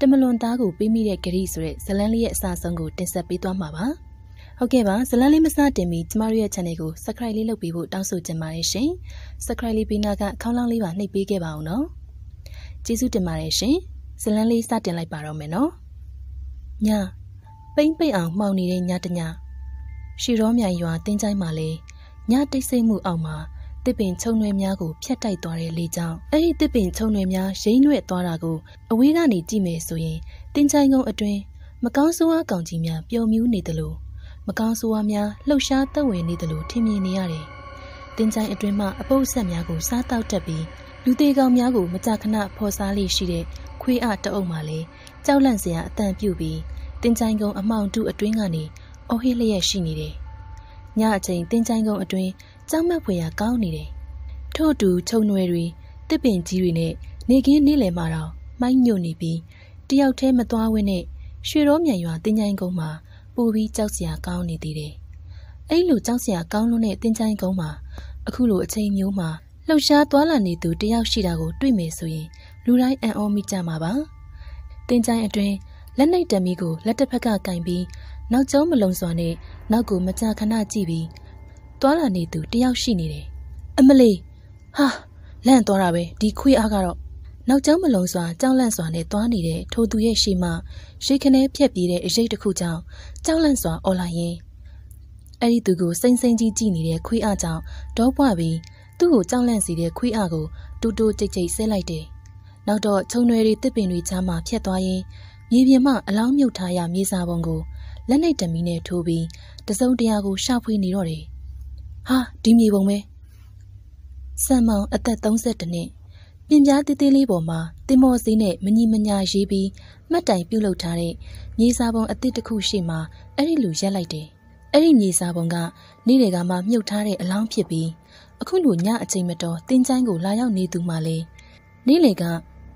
တမလွန်သားကိုပေးမိတဲ့ဂရီဆိုတဲ့ဇလန်းလေးရဲ့အစာဆုံးကိုတင်ဆက်ပေးသွားမှာပါဟုတ်ကဲ့ပါဇလန်းလေးမစတင်ပြီးကျမတို့ရဲ့ channel ကို subscribe လေးလုပ်ပေးဖို့တောင်းဆိုချင်ပါတယ်ရှင် subscribe လေးပေးနာကခေါင်းလောင်းလေးပါနှိပ်ပေးခဲ့ပါအောင်နော်ကျေးဇူးတင်ပါတယ်ရှင်ဇလန်းလေးစတင်လိုက်ပါတော့မယ်နော်ညပိမ့်ပိမ့်အောင်မှောင်နေတဲ့ညတညရှီရောမြိုင်ရွာတင်းကျိုင်းမှာလေညတိတ်ဆိတ်မှုအောက်မှာတစ်ပင်ချုံရွယ်များကိုဖြတ်တိုက်သွားတဲ့လေကြောင်းအဲ့ဒီတစ်ပင်ချုံရွယ်များရိမ့်ရွက်သွားတာကိုအဝေးကနေကြည့်မယ်ဆိုရင်တင်ချိုင်ကုန်းအတွင်းမကောင်းဆိုးဝါးကောင်ကြီးများပျော်မြူးနေတယ်လို့မကောင်းဆိုးဝါးများလှုပ်ရှားသက်ဝင်နေတယ်လို့ထင်မြင်နေရတယ်။တင်ချိုင်အတွင်းမှအပုပ်ဆက်များကိုစားတောက်တတ်ပြီးလူသေးကောင်များကိုမကြာခဏဖော်စားလေးရှိတဲ့ခွေးအတအုပ်မှလည်းကြောက်လန့်စရာအတန်ပြုတ်ပြီးတင်ချိုင်ကုန်းအမောင်တုအတွင်းကနေအော်ဟစ်လျက်ရှိနေတယ်။ညအချိန်တင်ချိုင်ကုန်းအတွင်းကြောက်မက်ဖွယ်ရာကောင်းနေတယ်။ထို့တူခြုံနွယ်တွေတစ်ပင်ကြီးတွေနဲ့နေကင်းနေလယ်မှာတော့မိုက်ညို့နေပြီးတယောက်တည်းမသွားဝင်းနဲ့ရွှေရောမြန်ရွာတင်ချိုင်းကုန်းမှာပူပြီးကြောက်စရာကောင်းနေသေးတယ်။အဲ့လိုကြောက်စရာကောင်းလို့နဲ့တင်ချိုင်းကုန်းမှာအခုလိုအချိန်မျိုးမှာလှုပ်ရှားသွားလာနေသူတယောက်ရှိတာကို တွေ့မယ်ဆိုရင်လူတိုင်းအံ့ဩမိကြမှာပါ။တင်ချိုင်းအတွင်းလက်နှိပ်တမီးကိုလက်တစ်ဖက်ကကင်ပြီး နောက်ကျောမလုံစွာနဲ့နောက်ကိုမကြာခဏကြည့်ပြီးသွားလာနေသူတယောက်ရှိနေတယ်အမလီဟာလန့်သွားတာပဲဒီခွေးအားကတော့နောက်ကျောင်းမလုံးစွာကြောက်လန့်စွာနဲ့သွားနေတဲ့ထိုသူရဲ့ရှေ့မှာရိတ်ခနဲဖြက်ပြေးတဲ့အရေးတစ်ခုကြောင့်ကြောက်လန့်စွာအော်လိုက်ရင်အဲ့ဒီသူကိုစိမ့်စိမ့်ကြီးကြည့်နေတဲ့ခွေးအားကြောင့်ဒေါပွားပြီးသူ့ကိုကြောက်လန့်စေတဲ့ခွေးအားကိုတူတူကြိတ်ကြိတ်ဆဲလိုက်တယ်နောက်တော့ခြုံရွယ်တွေတစ်ပင်တွေချားမှဖြက်သွားရင်မြေပြင်မှအလောင်းမြုပ်ထားရမြေစာပုံကိုလက်နှိပ်တမီနဲ့ထိုးပြီးတစုံတရာကိုရှာဖွေနေတော့တယ်ဟာဒီမြေပုံပဲဆမ်မောင်အသက်32နှစ်ပြင်ပြားသေးသေးလေးပေါ်မှာတင်မော်စည်းနဲ့မညီမညာရေးပြီးမှတ်တိုင်ပြုတ်လုထားတဲ့မြေစာပုံအစ်စ်တစ်ခုရှိမှအဲ့ဒီလူရက်လိုက်တယ်အဲ့ဒီမြေစာပုံကနေ့တွေကမှမြုပ်ထားတဲ့အလောင်းဖြစ်ပြီးအခုလိုညအချိန်မတော်တင်းချိုင်းကိုလာရောက်နေသူမှလည်းနေ့လေက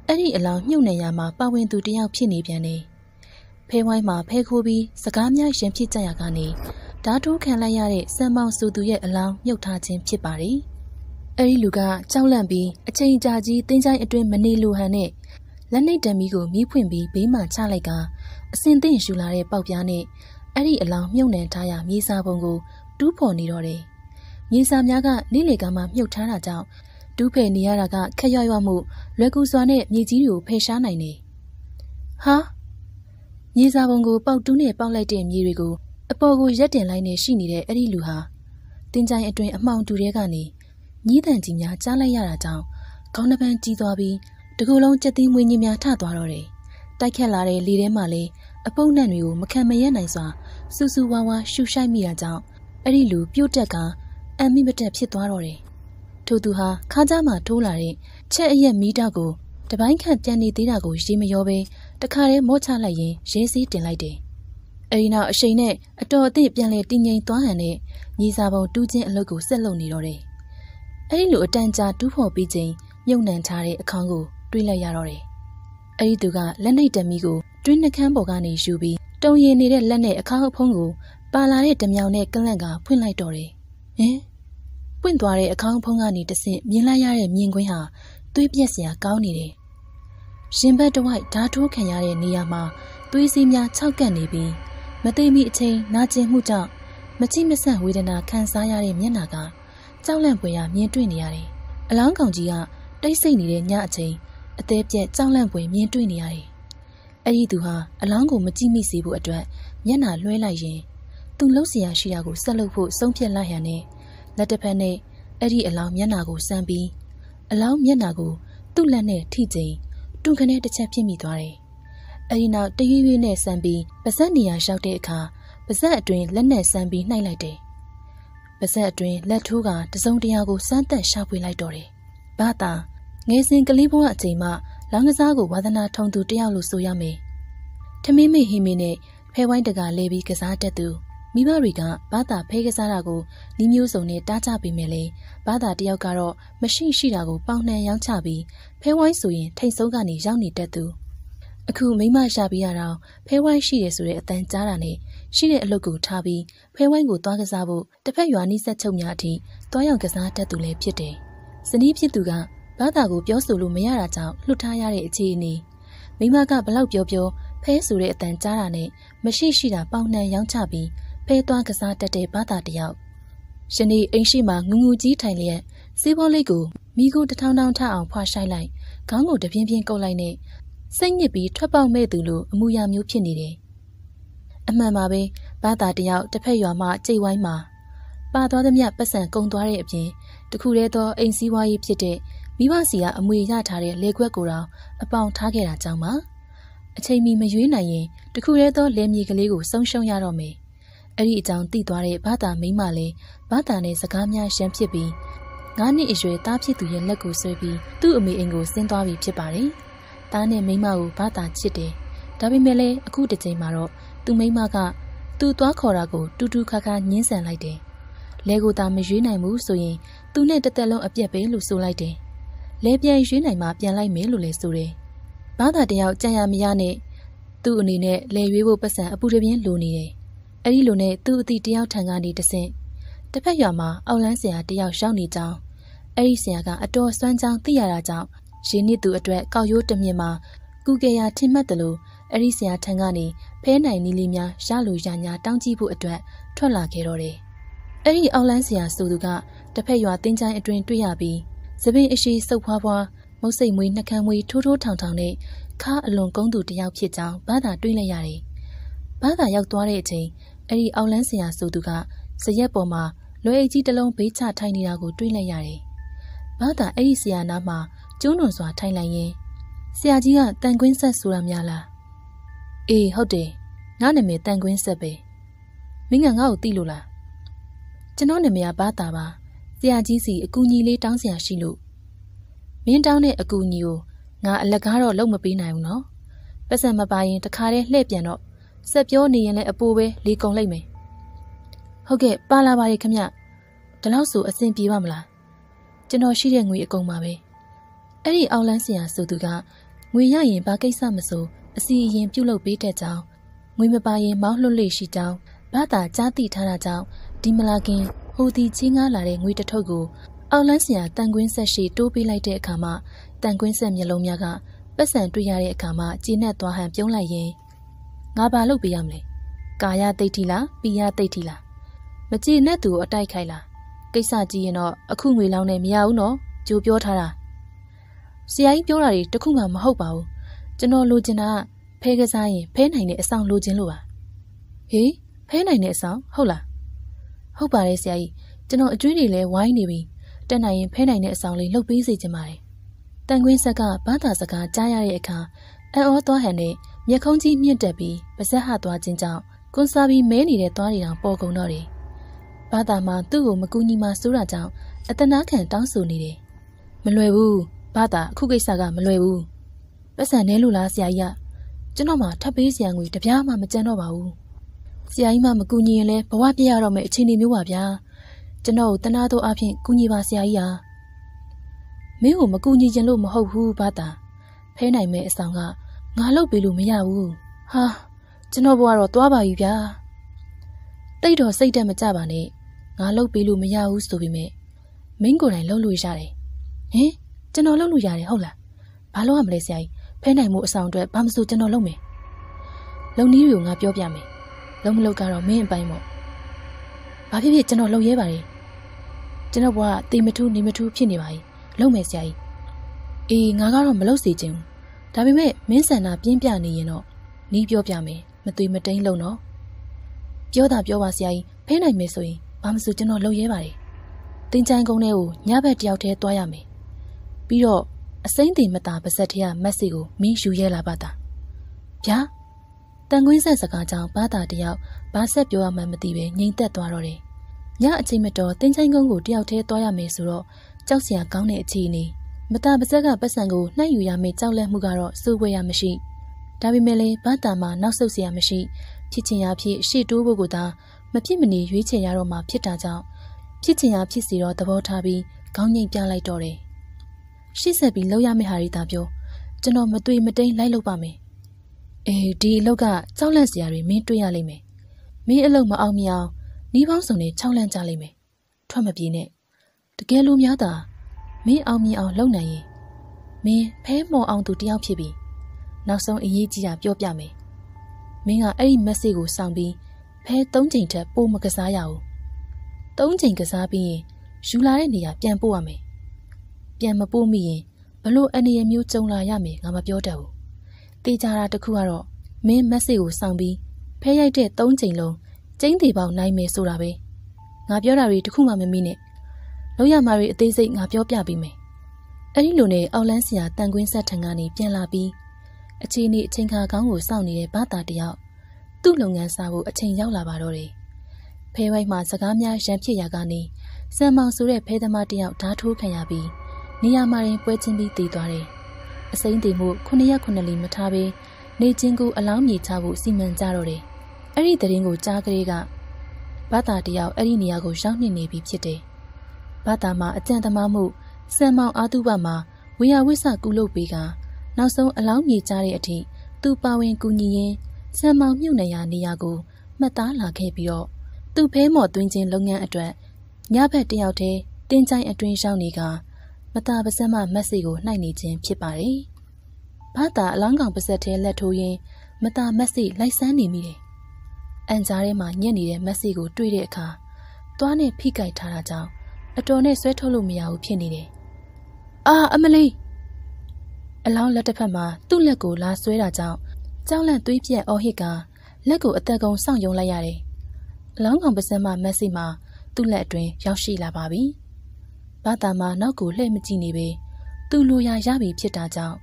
အဲ့ဒီအလောင်းမြုပ်နေရမှာပါဝင်သူတယောက်ဖြစ်နေပြန်တယ်ဖဲဝိုင်းမှာဖဲခိုးပြီးစကားများရင်ဖြစ်ကြရကနေဓာတိုးခံလိုက်ရတဲ့စံမောင်ဆိုသူရဲ့အလောင်းမြုပ်ထားခြင်းဖြစ်ပါတယ်။အဲဒီလူကကြောက်လန့်ပြီးအချိန်ကြာကြီးတင်းချိုင်းအတွင်းမနေလိုဟန်နဲ့လက်နှိပ်တံမီးကိုမီးဖွင့်ပြီးဘေးမှချလိုက်ကအစင်သင့်ယူလာတဲ့ပေါက်ပြားနဲ့အဲ့ဒီအလောင်းမြုပ်နှံထားရမြေစာပုံကို တူးဖော်နေတော့တယ်။မြေစာများကနေလေကမှမြုပ်ထားတာကြောင့်တူးဖယ်နေရတာကခက်ရွရွမှုလွယ်ကူစွာနဲ့မြေကြီးတွေကိုဖယ်ရှားနိုင်နေ။ဟာမြေစာပုံကိုပေါက်တူးနဲ့ပေါက်လိုက်တဲ့မြေတွေကိုအပေါ်ကိုရက်တင်လိုက်နေရှိနေတဲ့အဲ့ဒီလူဟာတင်ကြိုင်အတွင်အမှောင်တူတဲ့ကနေညီးတန်ကြီးများကြားလိုက်ရတာကြောင့်ခေါင်းနှပန်းကြီးသွားပြီးတကူလုံးကြက်သီးမွေးကြီးများထသွားတော့တယ်။တိုက်ခတ်လာတဲ့လေထဲမှာလည်းအပုပ်နှံ့တွေကိုမခံမရနိုင်စွာစူးစူးဝါးဝါရှူရှိုက်မိတာကြောင့်အဲ့ဒီလူပြုတ်တက်ကအံမိမတက်ဖြစ်သွားတော့တယ်။ထို့သူဟာခါးကြားမှာထိုးလာတဲ့ချက်အရက်မီးတောက်ကိုတပိုင်းခန့်ပြန်နေသေးတာကိုရေမရောပဲတခါတည်းမော့ချလိုက်ရင်ရဲစည်းတင်လိုက်တယ်။အဲဒီနောက်အရှိန်နဲ့အတော်အသင့်ပြန်လဲတည်ငြိမ်သွားဟန်နဲ့ညီစာပုံတူးချင်းအလုပ်ကိုဆက်လုပ်နေတော့တယ်။အဲဒီလိုအတန်ကြာတူးဖော်ပြီးချိန်မြုံနှံထားတဲ့အခေါင်းကိုတွေးလိုက်ရတော့တယ်။အဲဒီသူကလက်နှိပ်တမီကိုတွင်းနှကန်းပေါ်ကနေယူပြီးတုံရင်နေတဲ့လက်နဲ့အခေါင်းအဖုံးကိုပါလာတဲ့တမြောင်နဲ့ကလန့်ကဖွင့်လိုက်တော့တယ်။ဟင်ပွင့်သွားတဲ့အခေါင်းဖုံးကနေတဆင့်မြင်လိုက်ရတဲ့မြင်ကွင်းဟာသွေးပြက်စရာကောင်းနေတယ်။ရှင်ဘက်တဝိုက်ဓာထိုးခံရတဲ့နေရာမှာသွေးစည်းများ၆ကန့်နေပြီးမသိမီအချိန်နာကျင်မှုကြောင့်မချိမဆန့်ဝေဒနာခံစားရတဲ့မျက်နှာကကြောက်လန့်ပွေရာမြင်တွေ့နေရတယ်။အလောင်းကောင်ကြီးကတိတ်ဆိတ်နေတဲ့ညအချိန်အသေးပြက်ကြောက်လန့်ပွေမြင်တွေ့နေရတယ်။အဲ့ဒီသူဟာအလောင်းကိုမကြည့်မိစေဖို့အတွက်မျက်နှာလွှဲလိုက်ရင်သူလှုပ်เสียရှိတာကိုဆက်လုပ်ဖို့ဆုံးဖြတ်လိုက်ရတဲ့လက်တစ်ဖက်နဲ့အဲ့ဒီအလောင်းမျက်နှာကိုစမ်းပြီး အလောင်းမျက်နှာကိုသူ့လက်နဲ့ထိချိန်တွန့်ခနဲတစ်ချက်ဖြစ်မိသွားတယ်။အဲဒီနောက်တရွေ့ရွေ့နဲ့ဆန်ပြီးပါဇက်နေရာရောက်တဲ့အခါပါဇက်အတွင်လက်နဲ့ဆန်ပြီးနှိုက်လိုက်တယ်။ပါဇက်အတွင်လက်ထိုးကတစုံတရာကိုစမ်းသက်ရှာဖွေလိုက်တော့တယ်။ဘာသာငယ်စဉ်ကလေးဘဝအချိန်မှလောင်းကစားကိုဝါသနာထုံသူတယောက်လို့ဆိုရမယ်။ထမင်းမေဟင်းမေနဲ့ဖဲဝိုင်းတကလဲပြီးကစားတတ်သူမိဘတွေကဘာသာဖဲကစားတာကိုနှီးမျိုးစုံနဲ့တားကြပေးမယ်လေဘာသာတယောက်ကတော့မရှိရှိတာကိုပေါင်နှံရောင်းချပြီးဖဲဝိုင်းဆိုရင်ထိန်ဆုံးကနေရောက်နေတတ်သူအခုမိမရှာပြီးရတော့ဖဲဝိုင်းရှိတယ်ဆိုတဲ့အတန်ကြားတာနဲ့ရှိတဲ့အလုပ်ကိုထားပြီးဖဲဝိုင်းကိုသွားကစားဖို့တစ်ဖက်ရွာနီးဆက်ချုပ်များအထိသွားရောက်ကစားတတ်သူလည်းဖြစ်တယ်။ဇနီးဖြစ်သူကဘာသာကိုပြောဆိုလို့မရတာကြောင့်လှုပ်ထားရတဲ့အခြေအနေမိမကဘလောက်ပြောပြောဖဲဆိုတဲ့အတန်ကြားတာနဲ့မရှိရှိတာပေါင်နှံရောင်းချပြီးဖဲသွားကစားတတ်တဲ့ဘာသာတယောက်ယနေ့အိမ်ရှိမှာငူငူကြီးထိုင်လျက်စေးဘောလေးကိုမိကိုတထောင်ထောင်ထအောင်ဖွာရှိုက်လိုက်ခေါင်းကိုတပြင်းပြင်းကုပ်လိုက်နဲ့စိတ်ညစ်ပြီးထွက်ပေါက်မဲ့သူလိုအမူအရာမျိုးဖြစ်နေတယ်။အမှန်ပါပဲဘာသာတယောက်တစ်ဖက်ရွာမှကြိတ်ဝိုင်းမှာပါသွားသမျှပတ်စံကုန်သွားတဲ့အပြင်တခုတည်းသောအိမ်စည်းဝါးရေးဖြစ်တဲ့မိဘစီကအမွေရထားတဲ့လေခွက်ကိုတောင်အပေါင်ထားခဲ့တာကြောင့်ပါအချိန်မီမရွေးနိုင်ရင်တခုတည်းသောလေမြေကလေးကိုဆုံးရှုံးရတော့မယ်အဲ့ဒီအကြောင်းသိသွားတဲ့ဘာသာမိမလည်းဘာသာနဲ့စကားများရှမ်းဖြစ်ပြီးငါးနှစ်အရွယ်သားဖြစ်သူရဲ့လက်ကိုဆွဲပြီးသူ့အမေအိမ်ကိုဆင်းသွားပြီဖြစ်ပါတယ်။သားနဲ့မိန်းမကိုဘာသာချစ်တယ်။ဒါပေမဲ့လည်းအခုတစ်ချိန်မှာတော့သူ့မိန်းမက သူ့သွားခေါ်တာကိုတူတူခါခါညှင်းဆန်လိုက်တယ်။လဲကိုသာမရွေးနိုင်ဘူးဆိုရင် သူနဲ့တစ်သက်လုံးအပြက်ပဲလို့ဆိုလိုက်တယ်။လဲပြန်ရွေးနိုင်မှပြန်လိုက်မယ်လို့လည်းဆိုတယ်။ဘာသာတယောက်ကြံ့ရမရနဲ့သူ့အနေနဲ့လဲရွေးဖို့ပတ်စံအပူတပြင်းလိုနေတယ်။အဲဒီလိုနဲ့သူ့အသည့်တယောက်ထံကနေတဆင့်တစ်ဖက်ရွာမှာအောက်လန်းဆရာတယောက်ရောက်နေကြောင်းအဲဒီဆရာကအတော်စွမ်းကြောင်းသိရတာကြောင့်ရေနစ်သူအတွက်ကောက်ရိုးတမြင်မှာကုကေယာထင်မှတ်တယ်လို့အရိဆရာထံကနေဖဲနိုင်နီးလေးများရလို့ရညာတောင်းကြည့်ဖို့အတွက်ထွက်လာခဲ့တော့တယ်။အဲ့ဒီအောက်လန်းဆရာဆိုသူကတစ်ဖက်ရွာတင်းချိုင်းအတွင်တွေ့ရပြီးသပင်အရှိစုပ်ဖွားဖွားမုတ်စိတ်မွေးနှကန်းမွေးထိုးထိုးထောင်ထောင်နဲ့ခါအလွန်ကုန်းသူတယောက်ဖြစ်ကြောင်းဘာသာတွေးလိုက်ရတယ်။ဘာသာရောက်သွားတဲ့အချိန်အဲ့ဒီအောက်လန်းဆရာဆိုသူကဇရက်ပေါ်မှာ လွယ်အိတ်ကြီးတစ်လုံးဘေးချထိုင်နေတာကိုတွေးလိုက်ရတယ်။ဘာသာအဲ့ဒီဆရာနာမှာကျုံးတော်စွာထိုင်လိုက်ရင်ဆရာကြီးကတန်ကွင်းဆက်ဆိုတာများလားအေးဟုတ်တယ်ငါနာမည်တန်ကွင်းဆက်ပဲမင်းကငါ့ကိုသိလို့လားကျွန်တော်နာမည်ကဘာသာပါဆရာကြီးစီအကူညီလေးတောင်းစရာရှိလို့မင်းတောင်းတဲ့အကူညီကိုငါအလကားတော့လုပ်မပေးနိုင်ဘူးနော်ပတ်စံမပါရင်တခါတည်းလှည့်ပြန်တော့ဆက်ပြောနေရင်လည်းအပိုးပဲလေကုံလိုက်မယ်ဟုတ်ကဲ့ပါလာပါရဲ့ခမဒီလောက်ဆိုအဆင်ပြေပါမလားကျွန်တော်ရှိတဲ့ငွေအကုန်ပါပဲ။အဲ့ဒီအောက်လန်းဆရာဆိုသူကငွေရရင်ဘာကိစ္စမဆိုအစီအရင်ပြုတ်လုပ်ပေးတတ်ကြောင်းငွေမပါရင်မောင်းလွတ်လေရှိကြောင်းဘာသာကြားသိထားတာကြောင့်ဒီမလာခင်ဟိုဒီချင်းကားလာတဲ့ငွေတထုပ်ကိုအောက်လန်းဆရာတန်ကွင်းဆက်ရှိတိုးပေးလိုက်တဲ့အခါမှာတန်ကွင်းဆက်မျက်လုံးများကပတ်စံတွေ့ရတဲ့အခါမှာကျေနပ်သွားဟန်ပြုံးလိုက်ရင်ငါဘာလုပ်ပေးရမလဲကာယတိတ်ထီလားပိယတိတ်ထီလားမကျေနပ်သူအတိုက်ခိုက်လားကိစ္စကြီးရင်တော့အခုငွေလောင်းနဲ့မရဘူးနော်ကြိုးပြောထားတာဆရာကြီးပြောတာတွေတခုမှမဟုတ်ပါဘူးကျွန်တော်လိုချင်တာကဖဲကစားရင်ဖဲနိုင်တဲ့အဆောင်လိုချင်လို့ပါဟေးဖဲနိုင်တဲ့အဆောင်ဟုတ်လားဟုတ်ပါတယ်ဆရာကြီးကျွန်တော်အကျွေးတွေလည်းဝိုင်းနေပြီတက်နိုင်ရင်ဖဲနိုင်တဲ့အဆောင်လေးလှုပ်ပေးစေချင်ပါတယ်တန်ခွင်းဆက်ကဘာသာစကားကြားရတဲ့အခါအံ့ဩသွားဟန်နဲ့မျက်ခုံးကြီးမြင့်တက်ပြီးပါဇက်ဟသွားခြင်းကြောင့်ကွန်ဆာဘီမဲနေတဲ့သွားတွေတောင်ပေါ်ကုန်တော့တယ်ဘာသာမှာသူ့ကိုမကူညီမှစိုးတာကြောင့်အတနာခံတောင်းဆိုနေတယ်မလွယ်ဘူး။ဘာသာအခုကိစ္စကမလွယ်ဘူး။ပတ်စံနဲလို့လားဆရာကြီးကကျွန်တော်မှထပ်ပေးစရာငွေတပြားမှမကျန်တော့ပါဘူး။ဆရာကြီးမှမကူညီရင်လဲဘဝပြရတော့မယ့်အခြေအနေမျိုးပါဗျာ။ကျွန်တော်ကိုတနာတော့အဖြစ်ကူညီပါဆရာကြီးဟာ။မင်းကိုမကူညီချင်လို့မဟုတ်ဘူးဘာသာ။ဖဲနိုင်မယ့်အဆောင်ကငါလောက်ပေးလို့မရဘူး။ဟာကျွန်တော်ဘဝတော့သွားပါပြီဗျာ။တိတ်တော့စိတ်တက်မကြပါနဲ့။ငါလောက်ပေးလို့မရဘူးဆိုပေမဲ့မင်းကိုယ်တိုင်လုပ်လို့ရတယ်။ဟင်ကျွန်တော်လုပ်လို့ရတယ်ဟုတ်လားဘာလို့ရမလဲဆရာကြီးဖဲနိုင်မှုအဆောင်အတွက်ဘာမစိုးကျွန်တော်လုပ်မယ်လုံနည်းတွေကိုငါပြောပြမယ်လုံမလုပ်ကတော့မင်းအပိုင်းပေါ့ဘာဖြစ်ဖြစ်ကျွန်တော်လုံရဲပါလေကျွန်တော်ဘွားတေမထူးနေမထူးဖြစ်နေပါ යි လုံမယ်ဆရာကြီးအေးငါကတော့မလုပ်စေချင်ဘူးဒါပေမဲ့မင်းဆန္ဒပြင်းပြနေရင်တော့နီးပြောပြမယ်မသွေမတိန်လုံတော့ပြောတာပြောပါဆရာကြီးဖဲနိုင်မယ်ဆိုရင်ဘာမစိုးကျွန်တော်လုံရဲပါတယ်တင်ချိုင်းကုန်းထဲကိုညဘက်တယောက်တည်းသွားရမယ်ပြီးတော့အစိမ့်တင်မတာပါဇက်ထရမက်စီကိုမင်းယူရဲလာပါတာဗျာတန်ခွင်းဆက်စကားကြောင့်ဘာသာတယောက်ဘာဆက်ပြောရမှန်းမသိပဲငြိမ်သက်သွားတော့တယ်ညအချိန်မတော်တင်းချိုင်းကုန်းကိုတယောက်တည်းသွားရမယ်ဆိုတော့ကြောက်စရာကောင်းတဲ့အခြေအနေမတာပါဇက်ကပတ်စံကိုနှိုက်ယူရမယ်ကြောက်လန့်မှုကတော့စိုးဝဲရမရှိဒါပေမဲ့လည်းဘာသာမှာနောက်ဆုတ်စရာမရှိဖြစ်ချင်ရာဖြစ်ရှေ့တိုးဖို့ကိုသာမဖြစ်မနေရွေးချယ်ရတော့မှဖြစ်တာကြောင့်ဖြစ်ချင်ရာဖြစ်စီတော့သဘောထားပြီးခေါင်းငိမ့်ပြလိုက်တော့တယ်ရှေ့ဆက်ပြီးလောက်ရမယ့်ဟာတွေသာပြောကျွန်တော်မတွေ့မတိန်လိုက်လုပ်ပါမယ်အေးဒီအလုတ်ကကြောက်လန့်စရာတွေမင်းတွေ့ရလိမ့်မယ်မင်းအလုတ်မအောင်မအောင်နီးပေါင်းစုံနဲ့ခြောက်လန့်ကြလိမ့်မယ်ထွက်မပြေနဲ့တကယ်လို့များသာမင်းအောင်မြင်အောင်လုပ်နိုင်ရင်မင်းဖဲမော်အောင်သူတယောက်ဖြစ်ပြီးနောက်ဆုံးအရေးကြီးတာပြောပြမယ်မင်းကအဲ့ဒီ message ကိုစောင့်ပြီးဖဲ၃ချိန်ထက်ပိုမကစားရဘူး၃ချိန်ကစားပြီးရင်ယူလာတဲ့နေရာပြန်ပို့ရမယ်ပြန်မပို့မိရင်ဘလို့အနေရမျိုးကြုံလာရမယ်ငါမပြောတတ်ဘူး။တေချာတာတစ်ခုကတော့မင်းမက်ဆေ့ကိုစောင့်ပြီးဖဲရိုက်တဲ့၃ချိန်လုံးကျင်းသေးပေါက်နိုင်မယ်ဆိုတာပဲ။ငါပြောတာတွေတစ်ခုမှမမိနဲ့။လောက်ရမှာတွေအသေးစိတ်ငါပြောပြပေးမယ်။အဲဒီလိုနဲ့အောက်လန်းဆရာတန်ကွင်းဆက်ထံကနေပြန်လာပြီး အချိန်နဲ့အချိန်ခါကောင်းကိုစောင့်နေတဲ့ဘာသာတယောက်သူ့လုပ်ငန်းစာကိုအချိန်ရောက်လာပါတော့တယ်။ဖဲဝိုက်မှာစကားများ ရန်ဖြစ်ရာကနေစံမောင်ဆိုတဲ့ဖဲသမားတယောက်ဓာထိုးခံရပြီးနေရာမှာရင်ပွဲချင်းပြီးတည်သွားတယ်။အစိမ့်တည်မှုခုနှစ်ရက်ခုနှစ်လီမထားဘဲနေချင်းကိုအလောင်းမြေချဖို့စီမံကြတော့တယ်။အဲ့ဒီတရင်ကိုကြားကလေးကဘာသာတယောက်အဲ့ဒီနေရာကိုရောက်နေနေပြီဖြစ်တယ်။ဘာသာမှာအကြံသမားမှုစံမောင်အာတုပမှာဝေယဝိဆကုလုပ်ပေးကနောက်ဆုံးအလောင်းမြေချတဲ့အထိသူပါဝင်ကူညီရင်းစံမောင်မြုပ်နေရနေရာကိုမှတ်သားလာခဲ့ပြီးတော့သူ့ဖဲမော်သွင်းခြင်းလုပ်ငန်းအတွက်ညဘက်တယောက်တည်းတင်းချိုင်းအတွင်းရောက်နေကမတာပါစက်မှမက်စီကိုနှိုက်နေခြင်းဖြစ်ပါတယ်။ဘာသာအလောင်းကောင်ပါစက်ထဲလက်ထိုးရင်းမတာမက်စီလိုက်ဆန်းနေမိတယ်။အန်ကြားထဲမှာညက်နေတဲ့မက်စီကိုတွေ့တဲ့အခါသွားနဲ့ဖိကိုက်ထားတာကြောင့်အတော်နဲ့ဆွဲထုတ်လို့မရဘူးဖြစ်နေတယ်။အာအမလေးအလောင်းလက်တစ်ဖက်မှာသူ့လက်ကိုလာဆွဲတာကြောင့်ကြောက်လန့်သွေးပြက်အော်ဟစ်ကလက်ကိုအသက်ကုန်စောင့်ယုံလိုက်ရတယ်။အလောင်းကောင်ပါစက်မှမက်စီမှာသူ့လက်အတွင်းရောက်ရှိလာပါပြီ။ဘာသာမှာနောက်ကိုလှည့်မကြည့်နေပေသူလိုရာရပြီဖြစ်တာကြောင့်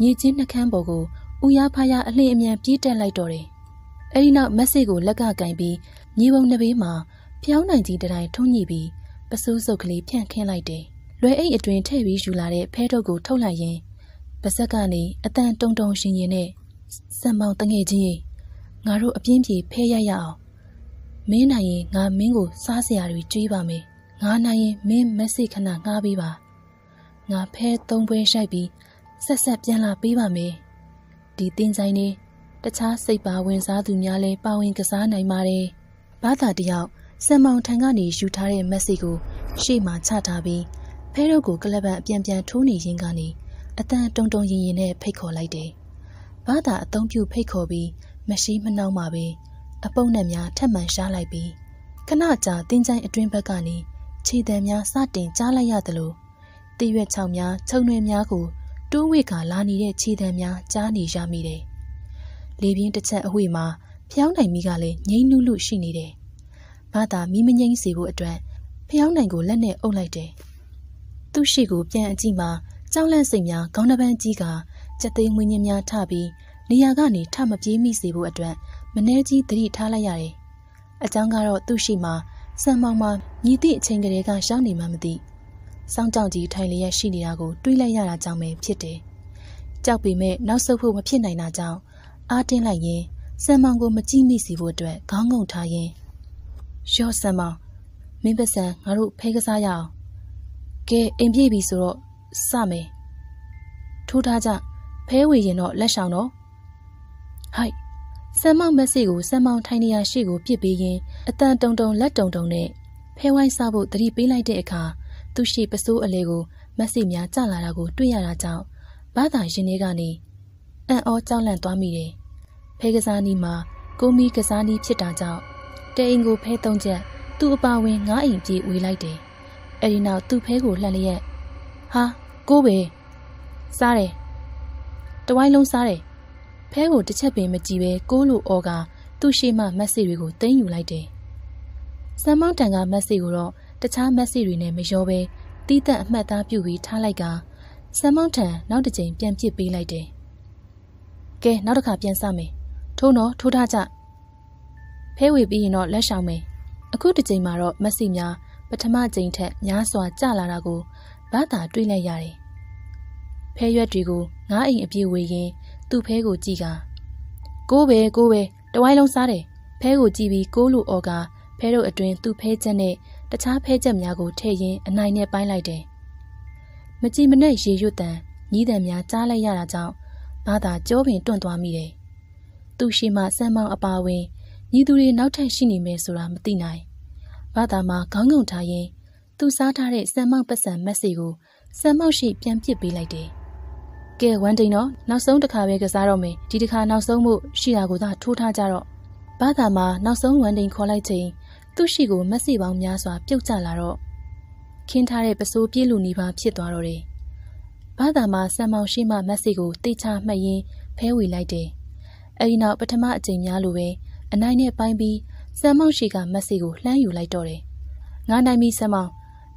မြေချင်းနှကန်းပေါ်ကိုဥရဖာရအလင်းအမြန်ပြေးတက်လိုက်တော့တယ်။အဲဒီနောက်မက်ဆေ့ကို လက်ကကင်ပြီးမြေပုံနှစ်ဘေးမှာဖျောင်းနိုင်ကြီးတတိုင်းထုံးညိပြီးပစိုးစုပ်ကလေးဖြန့်ခင်းလိုက်တယ်။လွယ်အိတ်အတွင်ထည့်ပြီးယူလာတဲ့ဖဲထုတ်ကိုထုတ်လိုက်ရင်ပစက်ကနေအတန်တုံတုံရှင်ရင်နဲ့စံမောင်တငယ်ချင်းရေငါတို့အပြင်းပြေဖဲရရအောင်မင်းနိုင်ရင်ငါမင်းကိုစားစရာတွေကြွေးပါမယ်။ငါနိုင်ရင်မင်းမက်ဆေ့ခဏငှားပေးပါငါဖဲသုံးပွဲရှိုက်ပြီးဆက်ဆက်ပြန်လာပေးပါမယ်ဒီတင်ဆိုင်နေတခြားစိတ်ပါဝင်စားသူများလည်းပါဝင်ကစားနိုင်ပါတယ်ဘာသာတယောက်စံမောင်ထံကနေယူထားတဲ့မက်ဆေ့ကိုရှေ့မှာချထားပြီးဖဲတို့ကိုကလပတ်အပြန်ပြန်ထိုးနေရင်းကနေအတန်တုံတုံရင်ရင်နဲ့ဖိတ်ခေါ်လိုက်တယ်ဘာသာအသုံးပြုဖိတ်ခေါ်ပြီးမရှိမနှောက်မှာပဲအပုံနဲ့များထက်မှန်ရှားလိုက်ပြီးခဏကြာတင်းချိုင်းအတွင်းဘက်ကနေခြေတံများစတင် ကြားလိုက်ရသလိုတည့်ရွက်ချောင်းများခြုံတွင်များကိုတိုးဝေက လာနေတဲ့ခြေတံများကြားနေရမိတယ်။လေပြင်းတစ်ချက်အဝေးမှာဖျောင်းနိုင်မိကလည်းငိမ့်နုလို့ရှိနေတယ်။ဘာသာမိမငိမ့်စေဖို့အတွက်ဖျောင်းနိုင်ကိုလက်နဲ့အုပ်လိုက်တယ်။သူ့ရှိကိုပြန်အကြည့်မှာကြောက်လန့်စိတ်များခေါင်းတပန်းကြီးကကြက်သိမ်းငွေညင်းများထပြီးနေရာကနေထမပြေးမိစေဖို့အတွက်မနှဲကြီးသတိထားလိုက်ရတယ်။အကြောင်းကတော့သူ့ရှိမှာစံမောင်မှာညီသည့်အချိန်ကလေးကရှောင်းနေမှမသိစောင်းကြောင့်ကြီးထိုင်လျက်ရှိနေတာကိုတွေးလိုက်ရတာကြောင့်ပဲဖြစ်တယ်။ကြောက်ပေမဲ့နောက်ဆုတ်ဖို့မဖြစ်နိုင်တာကြောင့်အားတင်းလိုက်ရင်ဆံမောင်ကိုမကြည့်မိစီဖို့အတွက်ခေါင်းငုံထားရင်ရော့ဆံမောင်မင်းပစံငါတို့ဖဲကစားရအောင်ကဲအိမ်ပြေးပြီဆိုတော့စမယ်ထိုးထားကြဖဲဝေရင်တော့လက်ဆောင်တော့ဟိုက်ဆံမောင်မက်ဆေ့ကိုဆံမောင်ထိုင်နေရာရှိကိုပြစ်ပေးရင်အတန်တုံတုံလက်တုံတုံနဲ့ဖဲဝိုင်းစားဖို့တတိပေးလိုက်တဲ့အခါသူ့ရှိပစိုးအလေကိုမက်ဆေ့များကျလာတာကို တွေ့ရတာကြောင့်ဘာသာရှင်တွေကနေအံ့ဩကြောက်လန့်သွားမိတယ်။ဖဲကစားနီးမှာကိုမီကစားနီးဖြစ်တာကြောင့်တဲအိမ်ကိုဖဲသုံးချက်သူ့အပါဝင်ငါးအိမ်ပြေးဝေးလိုက်တယ်။အဲဒီနောက်သူ့ဖဲကိုလှန်လျက်ဟာကိုပဲစားတယ်။တဝိုင်းလုံးစားတယ်။ဖဲကိုတစ်ချက်ပင်မကြည့်ပဲကိုလို့အော်ကသူ့ရှိမှမက်ဆေ့တွေကိုသိမ်းယူလိုက်တယ်စမ်းမောင်းတန်ကမက်ဆေ့ကိုတော့တခြားမက်ဆေ့တွေနဲ့မရောဘဲတီးတန့်အမှတ်သားပြုပြီးထားလိုက်ကစမ်းမောင်းထံနောက်တစ်ကြိမ်ပြန်ပြစ်ပေးလိုက်တယ်။ကဲနောက်တစ်ခါပြန်စမယ်။ထိုးတော့ထိုးထားကြ။ဖဲဝေပြီးရင်တော့လက်ဆောင်မယ်။အခုတစ်ကြိမ်မှာတော့မက်ဆေ့များပထမကြိမ်ထက်များစွာကျလာတာကိုဘာသာတွေ့လိုက်ရတယ်။ဖဲရွက်တွေကိုငါးအိမ်အပြည့်ဝေရင်သူ့ဖဲကိုကြည့်ကကိုးပဲကိုးပဲတဝိုင်းလုံးစားတယ်ဖဲကိုကြည့်ပြီးကိုးလူအော်ကာဖဲတို့အတွင်သူ့ဖဲချက်နဲ့တခြားဖဲချက်များကိုထည့်ရင်းအနိုင်နဲ့ပိုင်းလိုက်တယ်။မကြည်မနဲ့ရေရွတ်တန်ညီးတန်များကြားလိုက်ရတာကြောင့်ဘာသာကြောပင်တွန့်သွားမိတယ်။သူ့ရှိမှဆံမောင်အပါဝင်ညီသူတွေနောက်ထပ်ရှိနေမယ်ဆိုတာမသိနိုင်။ဘာသာမှာခေါင်းငုံထားရင်းသူစားထားတဲ့ဆံမောင်ပတ်စံမက်စီကိုဆံမောင်ရှိပြန်ပစ်ပေးလိုက်တယ်။ကဲဝမ်းတိန်တော့နောက်ဆုံးတစ်ခါပဲကစားတော့မယ်ဒီတစ်ခါနောက်ဆုံးမှုရှိတာကိုသာထိုးထားကြတော့ဘာသာမှာနောက်ဆုံးဝမ်းတိန်ခေါ်လိုက်ချိန်သူ့ရှိကိုမက်စီပေါင်းများစွာ ပြုတ်ကျလာတော့ခင်းထားတဲ့ပစိုးပြေးလူနီးပါးဖြစ်သွားတော့တယ်။ဘာသာမှာဆံမောင်ရှိမှမက်စီကိုတိတ်ချမှတ်ရင်းဖဲဝေလိုက်တယ်။အဲဒီနောက်ပထမအကြိမ်များလိုပဲအနိုင်နဲ့ပိုင်းပြီးဆံမောင်ရှိကမက်စီကိုလှမ်းယူလိုက်တော့တယ်။ငါနိုင်ပြီဆံမောင်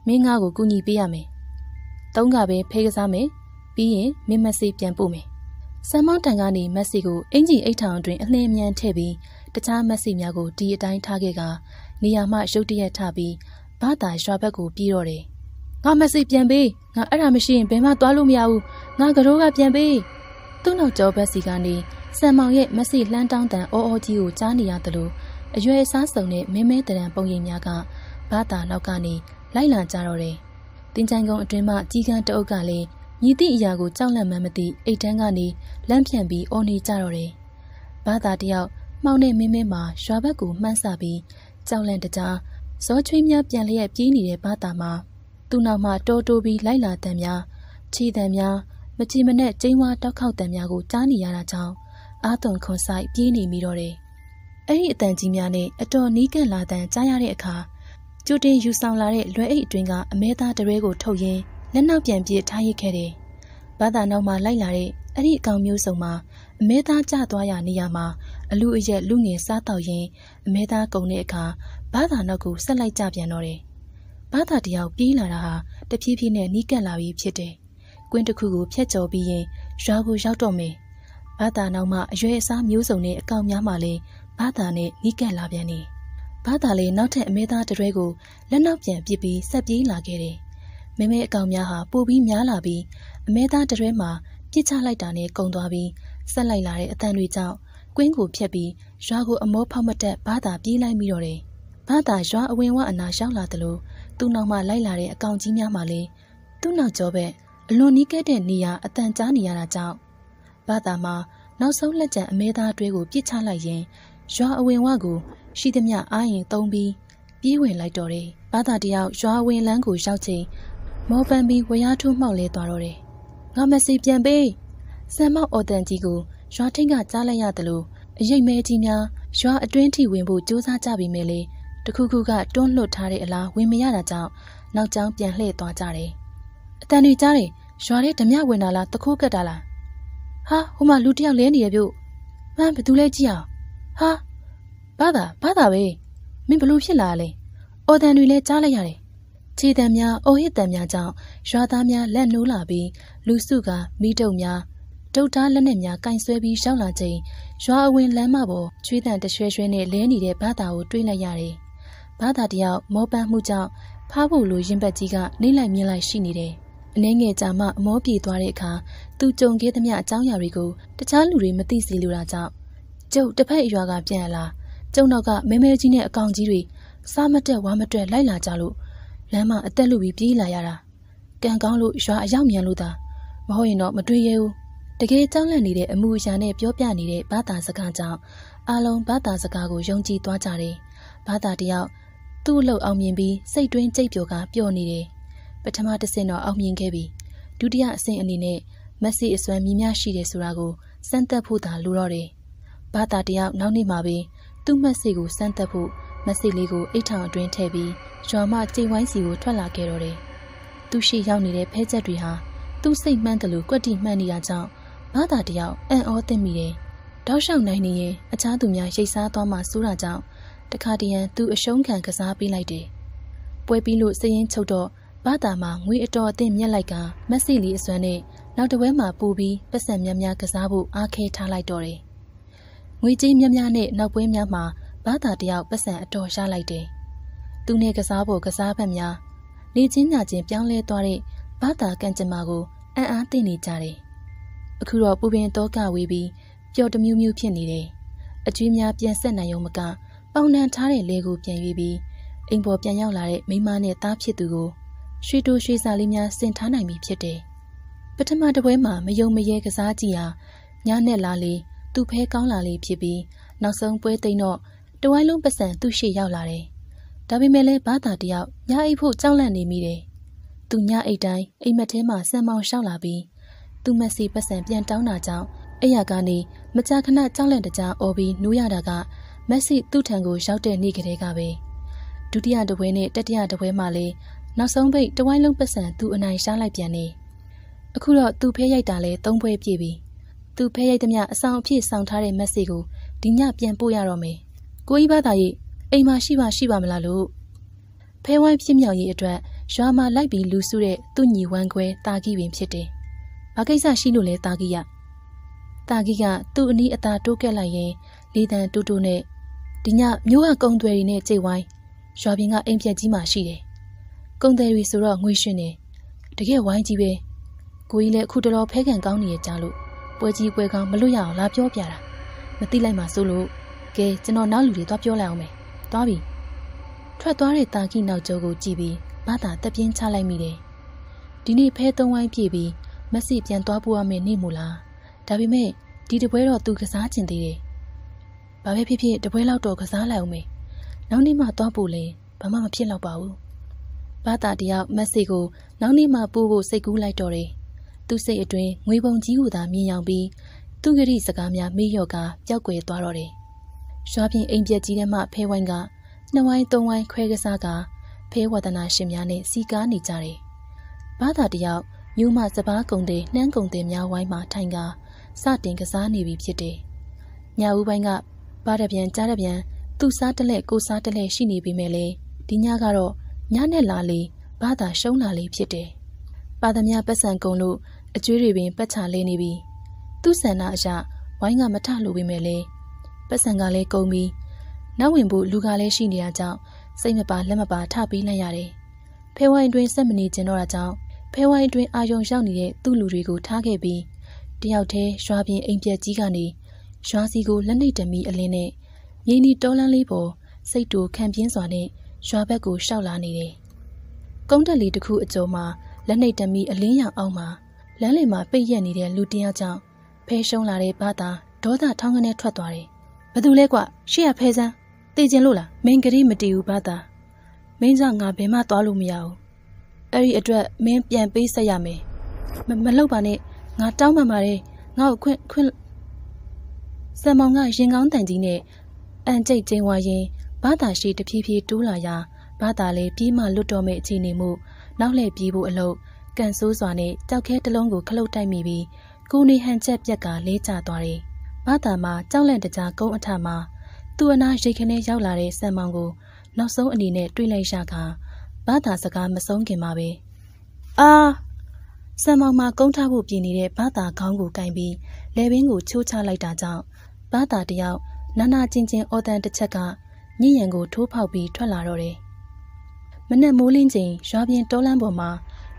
မင်းငါကိုကူညီပေးရမယ်။သုံးကပဲဖဲကစားမယ်။ပြီးရင်မင်းမက်စီပြန်ပို့မယ်။ဆံမောင်တန်ကနေမက်စီကိုအင်ဂျီအိတ်ထောင်အတွင်းအလင်းအမြန်ထည့်ပြီးတခြားမက်စီများကိုဒီအတိုင်းထားခဲ့ကနေရာမှရုတ်တရက်ထပြီးဘာသာရွာဘက်ကိုပြေးတော့တယ်။ငါမစိပြန်ပေးငါအဲ့ဒါမရှိရင်ဘယ်မှသွားလို့မရဘူးငါကတော့ကပြန်ပေးသူ့နောက်ကျောဘက်စီကနေဆံမောင်ရဲ့မစိလှမ်းတောင်းတန်အော်အော်ကြီးကိုကြားနေရတယ်လို့အရွယ်အစားစုံနဲ့မဲမဲတရံပုံရိပ်များကဘာသာနောက်ကနေလိုက်လာကြတော့တယ်။တင်ချိုင်ကုန်းအတွင်းမှကြီးကန်းတအုပ်ကလည်းညီတိအရာကိုကြောက်လန့်မှန်းမသိအိတ်တန်းကနေလန့်ဖြန့်ပြီးအော်နေကြတော့တယ်။ဘာသာတယောက်မှောင်နဲ့မင်းမင်းမှာရွာဘက်ကိုမှန်းဆပြီးကြောက်လန့်တကြားဇောချွေးများပြန်လျက်ပြေးနေတဲ့ဘာသာမှာသူ့နောက်မှာတော်တိုးပြီးလိုက်လာတံများခြေတံများမချီမနဲ့ကျင်းဝါတောက်ခေါက်တံများကိုကြားနေရတာကြောင့်အာသွန်ခွန်ဆိုင်ပြေးနေမိတော့တယ်။အဲ့ဒီအတန်ကြီးများနဲ့အတော်နီးကပ်လာတံကြားရတဲ့အခါကျူတင်ယူဆောင်လာတဲ့လွယ်အိတ်အတွင်းကအမဲသားတရဲကိုထုတ်ရင်းလက်နောက်ပြန်ပြေးထားရစ်ခဲ့တယ်။ဘာသာနောက်မှာလိုက်လာတဲ့အဲ့ဒီအကောင်မျိုးစုံမှာအမဲသားကျသွားရနေရမှာအလူအရက်လူငယ်စားတော့ရင်အမဲသားကုန်တဲ့အခါဘာသာနောက်ကိုဆက်လိုက်ကြပြန်တော့တယ်။ဘာသာတယောက်ပြေးလာတာဟာတဖြည်းဖြည်းနဲ့နီးကပ်လာပြီးဖြစ်တယ်။ကွင်းတစ်ခုကိုဖြတ်ကျော်ပြီးရင်ရွာကိုရောက်တော့မယ်။ဘာသာနောက်မှအရွယ်အစားမျိုးစုံနဲ့အကောင်များမှလည်းဘာသာနဲ့နီးကပ်လာပြန်တယ်။ဘာသာလည်းနောက်ထပ်အမဲသားတရဲကိုလက်နောက်ပြန်ပစ်ပြီးဆက်ပြေးလာခဲ့တယ်။မဲမဲအကောင်များဟာပိုပြီးများလာပြီးအမဲသားတရဲမှာပြစ်ချလိုက်တာနဲ့ကုံသွားပြီးဆက်လိုက်လာတဲ့အသံတွေကြောင့်ကွင်းကိုဖြတ်ပြီးရွာကိုအမောဖောက်မတက်ဘာသာပြေးလိုက်မိတော့တယ်။ဘာသာရွာအဝင်ဝအနာရောက်လာတယ်လို့သူ့နောက်မှလိုက်လာတဲ့အကောင်ကြီးများမှလည်းသူ့နောက်ကျောဘက်အလွန်နီးကဲတဲ့နေရာအတန်ကြားနေရတာကြောင့်ဘာသာမှာနောက်ဆုံးလက်ကျန်အမဲသားတွဲကိုပြစ်ချလိုက်ရင်ရွာအဝင်ဝကိုရှိသမျှအားရင်သုံးပြီးပြေးဝင်လိုက်တော့တယ်။ဘာသာတယောက်ရွာဝင်လန်းကိုရောက်ချိန်မောပန်ပြီးဝရထုမှောက်လဲသွားတော့တယ်။ငါမစီပြန်ပေး။ဆံမောက်အော်တန်ကြီးကိုရွာထိတ်ကကြားလိုက်ရသလိုအရိပ်မဲကြီးများရွာအတွင်းထိဝင်ဖို့ကြိုးစားကြပြီမဲ့လေတခုခုကတွန်းလွတ်ထားတဲ့အလားဝင်မရတာကြောင့်နောက်ကျောင်းပြန်လှည့်သွားကြတယ်။အတန်တွေကြားတယ်ရွာထဲဓမြဝင်လာလားတခိုးကက်တာလား။ဟာဟိုမှာလူတယောက်လဲနေရပြုတ်။မှန်ဘသူလဲကြည့်အောင်။ဟာဘာသာဘာသာပဲမင်းဘလို့ဖြစ်လာလဲ။အော်တန်တွေလဲကြားလိုက်ရတယ်။ခြေတံများအိုဟစ်တံများကြောင့်ရွာသားများလက်နိုးလာပြီးလူစုကမိတုပ်များဒုတ်သားလက်နက်များကင်ဆွဲပြီးရောက်လာချိန်ရွာအဝင် လမ်းမပေါ်ချွေးတန်တရွှဲရွှဲနဲ့လဲနေတဲ့ဘာသာကိုတွေ့လိုက်ရတယ်။ဘာသာတယောက်မောပန်းမှုကြောင့်ဖားဖို့လိုရင်ဘက်ကြီးကနေလိုက်မြင်လိုက်ရှိနေတယ်။အနှဲငယ်ကြာမှအမောပြေသွားတဲ့အခါသူကြုံခဲ့သမျှအကြောင်းအရာတွေကိုတခြားလူတွေမသိစေလိုတာကြောင့်ကျုပ်တစ်ဖက်အရွာကပြန်လာကျုံနောက်ကမဲမဲကြီးနဲ့အကောင်ကြီးတွေစားမတက်ဝါမတက်လိုက်လာကြလို့လမ်းမှာအသက်လူပြီးပြေးလာရတာကံကောင်းလို့ရွာအရောက်မြန်လို့သာမဟုတ်ရင်တော့မတွေ့ရဘူးတကယ်ကြောက်လန့်နေတဲ့အမှုအရာနဲ့ပြောပြနေတဲ့ဘာသာစကားကြောင့်အလုံးဘာသာစကားကိုယုံကြည်သွားကြတယ်။ဘာသာတယောက်သူ့အလုပ်အောင်မြင်ပြီးစိတ်တွင်းကြိတ်ပျော်ကပျော်နေတယ်။ပထမတစ်ဆင့်တော့အောင်မြင်ခဲ့ပြီ။ဒုတိယအဆင့်အနေနဲ့မက်ဆီအစွမ်းမြည်များရှိတယ်ဆိုတာကိုစမ်းသပ်ဖို့သာလိုတော့တယ်။ဘာသာတယောက်နောက်နေ့မှာပဲသူ့မက်ဆီကိုစမ်းသပ်ဖို့မက်ဆီလေးကိုအိတ်ထောင်အတွင်းထည့်ပြီးရွာမကြိတ်ဝိုင်းစီကိုထွက်လာခဲ့တော့တယ်။သူ့ရှိရောက်နေတဲ့ဖဲချက်တွေဟာသူ့စိတ်မှန်းတယ်လို့ကွက်တိမှန်းနေတာကြောင့်ငါသာတယောက်အံ့ဩသင့်မိတယ်။တောက်လျှောက်နိုင်နေရင်အခြားသူများရိတ်စားသွားမှစိုးတာကြောင့်တခါတရံသူအရှုံးခံကစားပေးလိုက်တယ်။ပွဲပြီးလို့စရင်ချုပ်တော့ဘာသာမှာငွေအတော်အသင့်မြက်လိုက်ကမက်ဆီလီအစွမ်းနဲ့နောက်တစ်ဝဲမှာပူပြီးပတ်စံများများကစားဖို့အားခဲထားလိုက်တော့တယ်။ငွေကြေးများများနဲ့နောက်ပွဲများမှာဘာသာတယောက်ပတ်စံအတော်ရလိုက်တယ်။သူနဲ့ကစားဖို့ကစားဖက်များနေချင်းညာချင်းပြောင်းလဲသွားတဲ့ဘာသာကံကြမ္မာကိုအံ့အားသင့်နေကြတယ်အခုတော့ပူပင်တော့ကဝေးပြီးပျော်တမျိုးမျိုးဖြစ်နေတယ်အကျွေးများပြန်ဆက်နိုင်ုံမကပေါင်နှံထားတဲ့လေကိုပြန်ရွေးပြီးအိမ်ပေါ်ပြန်ရောက်လာတဲ့မိမနဲ့သားဖြစ်သူကိုရွှေတိုရွှေစာလေးများဆင်ထားနိုင်ပြီဖြစ်တယ်ပထမတပွဲမှာမယုံမရဲကစားကြည့်ဟာညနဲ့လာလေသူ့ဖဲကောင်းလာလေဖြစ်ပြီးနောက်ဆုံးပွဲသိမ့်တော့တဝိုင်းလုံးပစံသူ့ရှေ့ရောက်လာတယ်ဒါပေမဲ့လည်းဘာသာတယောက်ညအိတ်ဖို့ကြောက်လန့်နေမိတယ်သူညအိတ်တိုင်းအိမ်မက်ထဲမှာစံမောင်ရှောက်လာပြီးသူမစီပတ်စံပြန်တောင်းတာကြောင့်အဲ့ရကနေမကြာခဏကြောက်လန့်တကြားအော်ပြီးနိုးရတာကမက်ဆီသူ့ထံကိုရောက်တဲ့နေ့ကလေးကပဲဒုတိယတပွဲနဲ့တတိယတပွဲမှာလေနောက်ဆုံးပိတ်တဝိုင်းလုံးပတ်စံသူအနိုင်ရှားလိုက်ပြန်နေအခုတော့သူဖဲရိုက်တာလဲ၃ပွဲပြည့်ပြီ သူဖဲရိုက်သမျှအဆောင်အဖြစ်ဆောင်ထားတဲ့မက်ဆီကိုဒီညပြန်ပို့ရတော့မယ်ကိုကြီးဘာသာရေးအိမ်မှာရှိပါရှိပါမလားလို့ဖဲဝိုင်းပြင်းမြောင်ရေးအတွက်ရွာမှာလိုက်ပြီးလူစုတဲ့သူ့ညီဝမ်းခွဲတာကြီးပင်ဖြစ်တယ်ဘာကိစ္စရှိလို့လဲတာဂီယာတာဂီကသူ့အနီးအသာတိုးကက်လိုက်ရင်လေတံတူတူနဲ့ဒီညမျိုးကကုံသွယ်တွေနဲ့ကြိတ်ဝိုင်းရွာပြင်ကအိမ်ပြက်ကြီးမှရှိတယ်ကုံသွယ်တွေဆိုတော့ငွေရှင်နေတကယ်ဝိုင်းကြီးပဲကိုကြီးလည်းအခုတော်ဖဲကန်ကောင်းနေရကြလို့ပွဲကြီးပွဲကောင်းမလွတ်ရအောင်လာပြောပြတာမသိလိုက်မှဆိုလို့ကဲကျွန်တော်နောက်လူတွေသွားပြောလိုက်အောင်မယ်သွားပြီထွက်သွားတဲ့တာကိနောက်ကျောကိုကြည့်ပြီးဘာသာတပြင်းချလိုက်မိတယ်ဒီနေ့ဖဲသုံးဝိုင်းပြည့်ပြီးမက်ဆီပြန်သွားပို့ရမယ်နေမို့လားဒါပေမဲ့ဒီတပွဲတော့သူကစားကျင်သေးတယ်ဘာပဲဖြစ်ဖြစ်တပွဲလောက်တော့ကစားလိုက်အောင်မေနောက်နေ့မှသွားပို့လဲဘာမှမဖြစ်တော့ပါဘူးဘာသာတယောက်မက်ဆီကိုနောက်နေ့မှပို့ဖို့စိတ်ကူးလိုက်တော့တယ်သူစိတ်အတွင်းငွေပုံကြီးကိုသာမြင်ရောက်ပြီးသူဂရိစကားများမေ့လျော့ကပျောက်ကွယ်သွားတော့တယ်ရွာပြင်အိမ်ပြက်ကြီးထဲမှဖဲဝိုင်းကနှစ်ဝိုင်းသုံးဝိုင်းခွဲကစားကဖဲဝဒနာရှင်များနဲ့စီကားနေကြတယ်ဘာသာတယောက်မြို့မှစပားကုံတွေနှမ်းကုံတွေများဝိုင်းမှာထိုင်ကာစတင်ကစားနေပြီဖြစ်တယ်။ညဦးပိုင်းကဘာတပြန်ကြားတပြန်သူ့စားတလဲကိုစားတလဲရှိနေပြီမဲ့လေဒီညကတော့ညနဲ့လာလေဘာသာရှုံးလာလေဖြစ်တယ်။ပါသမ ्या ပတ်စံကုံလို့အကျွေးတွေပင်ပတ်ချလဲနေပြီ။သူ့ဆန္ဒအရဝိုင်းကမထလို့ပြီမဲ့လေပတ်စံကလည်းကုန်ပြီးနောက်ဝင်ဖို့လူကလည်းရှိနေတာကြောင့်စိတ်မပါလက်မပါထပြီးလိုက်ရတယ်။ဖဲဝိုင်းတွင်စက်မနေကျင်တော့တာကြောင့်ဖဲဝိုင်းတွင်အာယုံရောက်နေတဲ့သူ့လူတွေကိုထားခဲ့ပြီးတယောက်တည်းရွာပြင်အိမ်ပြက်ကြီးကနေရွာစီကိုလက်နှိပ်တမီအလင်းနဲ့မြင်းဒီတောလန်းလေးပေါ်စိတ်တူခံပြင်းစွာနဲ့ရွာဘက်ကိုရှောက်လာနေတယ်။ကုန်းတက်လေးတစ်ခုအကျော်မှာလက်နှိပ်တမီအလင်းရောင်အောက်မှာလမ်းလေမှာပိတ်ရက်နေတဲ့လူတစ်ယောက်ကြောင့်ဖဲရှုံးလာတဲ့ဘာသာဒေါသထောင်းကနေထွက်သွားတယ်။ဘသူလဲကွရှေ့ရဖဲစမ်းတေကျင်လို့လားမင်းကလေးမတည်ဘူးဘာသာမင်းကြောင့်ငါဘယ်မှသွားလို့မရဘူးအဲ့ဒီအတွက်မင်းပြန်ပေးဆက်ရမယ်မလောက်ပါနဲ့ငါတောင်းပန်ပါတယ်ငါ့ကိုခွင့်ခွင့်ဆံမောင်ကရင်ကောင်းတန်ကြီးနဲ့အန်ကျိတ်ကျင်းဝါရင်ဘာသာရှိတဖြည်းဖြည်းတိုးလာရာဘာသာလေးပြေးမှလွတ်တော်မဲ့အခြေအနေမှုနောက်လှည့်ပြေးဖို့အလုပ်ကန်ဆိုးစွာနဲ့ကြောက်ခဲတလုံးကိုခလုတ်တိုက်မိပြီးကိုနေဟန်ချက်ပြက်ကလဲကျသွားတယ်ဘာသာမှာကြောက်လန့်တကြားကုန်းအထမှာသူအနာရိတ်ခနဲရောက်လာတဲ့ဆံမောင်ကိုနောက်ဆုံးအနေနဲ့တွေးလိုက်ရခါဘာသာစကားမဆုံးခင်မှာပဲအာဆံမောင်မှာကုန်းထားဖို့ပြင်နေတဲ့ဘာသာခေါင်းကိုကင်ပြီးလေဘင်းကိုချိုးချလိုက်တာကြောင့်ဘာသာတယောက်နာနာချင်းချင်းအော်တန်တစ်ချက်ကညဉ့်ရန်ကိုထိုးဖောက်ပြီးထွက်လာတော့တယ်။မနက်မိုးလင်းချိန်ရွာပြင်တောလမ်းပေါ်မှာ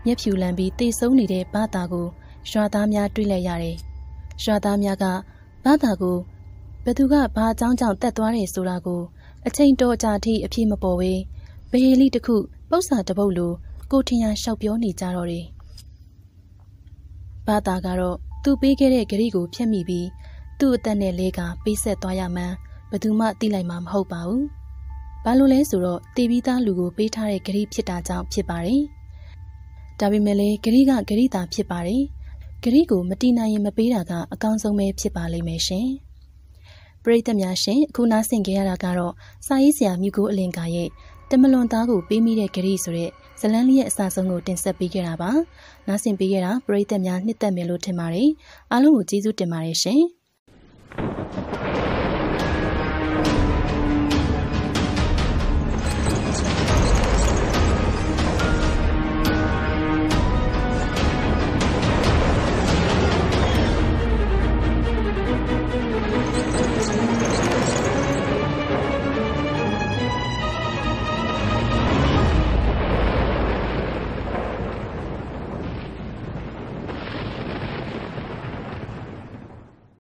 မျက်ဖြူလန်ပြီးတေဆုံးနေတဲ့ဘာသာကိုရွာသားများတွေ့လိုက်ရတယ်။ရွာသားများကဘာသာကိုဘသူကဘာအကြောင်းကြောင့်တက်သွားတယ်ဆိုတာကို အချိန်တော်ကြာထိအပြည့်မပေါ်ဝေးဗဟေလိတစ်ခုပု္ပ္ပစာတပုတ်လိုကိုထင်ရလျှောက်ပြောနေကြတော့တယ်။ဘာသာကတော့သူပေးခဲ့တဲ့ဂရိကိုဖျက်မိပြီးသူ့အသက်နဲ့လဲကပေးဆက်သွားရမှန်းဘယ်သူမှ သိလိုက်မှာမဟုတ်ပါဘူး။ဘာလို့လဲဆိုတော့တေပြီးသားလူကိုပေးထားတဲ့ဂရိဖြစ်တာကြောင့်ဖြစ်ပါတယ်။ဒါပေမဲ့လည်းဂရိကဂရိသာဖြစ်ပါတယ်။ဂရိကိုမတီးနိုင်ရင်မပေးတာက အကောင်းဆုံးပဲဖြစ်ပါလိမ့်မယ်ရှင်။ပရိသတ်များရှင်အခုနားဆင်ကြရတာကတော့စာရေးဆရာမြူကိုအလင်ကာရဲ့တမလွန်သားကိုပေးမိတဲ့ဂရီဆိုတဲ့ဇလန်းလေးရဲ့အစာဆုံးကိုတင်ဆက်ပေးခဲ့တာပါ။နားဆင်ပေးခဲ့တာပရိသတ်များနှစ်သက်မယ်လို့ထင်ပါတယ်။အားလုံးကိုကျေးဇူးတင်ပါတယ်ရှင်။